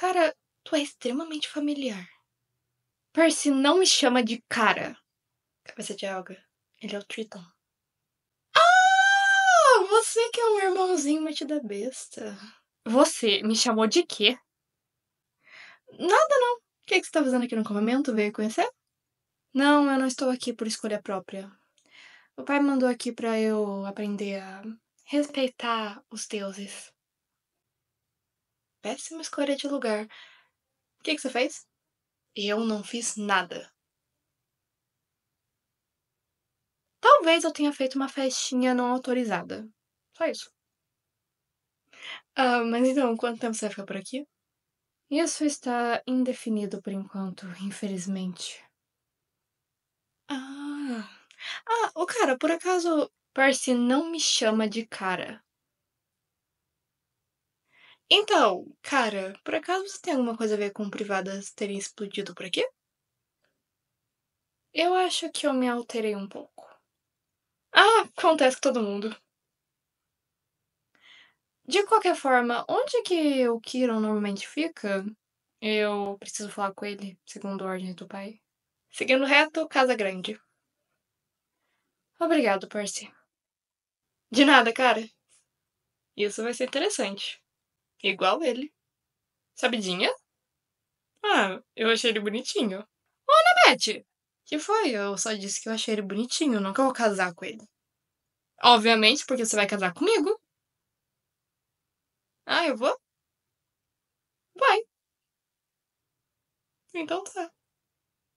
Cara, tu é extremamente familiar. Percy não me chama de cara. Cabeça de alga. Ele é o Triton. Ah! Você que é um irmãozinho metido besta. Você me chamou de quê? Nada não. O que, é que você tá fazendo aqui no convento? Veio conhecer? Não, eu não estou aqui por escolha própria. O pai mandou aqui para eu aprender a respeitar os deuses. Péssima escolha de lugar. O que, que você fez? Eu não fiz nada. Talvez eu tenha feito uma festinha não autorizada. Só isso. Ah, mas então, quanto tempo você vai ficar por aqui? Isso está indefinido por enquanto, infelizmente. Ah. Ah, o cara, por acaso, Percy não me chama de cara. Então, cara, por acaso você tem alguma coisa a ver com privadas terem explodido por aqui? Eu acho que eu me alterei um pouco. Ah, acontece com todo mundo. De qualquer forma, onde que o Kiron normalmente fica? Eu preciso falar com ele, segundo ordem do pai. Seguindo reto, Casa Grande. Obrigado, Percy. De nada, cara. Isso vai ser interessante. É igual ele. Sabidinha? Ah, eu achei ele bonitinho. Ô, Ana Que foi? Eu só disse que eu achei ele bonitinho, não que eu vou casar com ele. Obviamente, porque você vai casar comigo. Ah, eu vou? Vai. Então tá.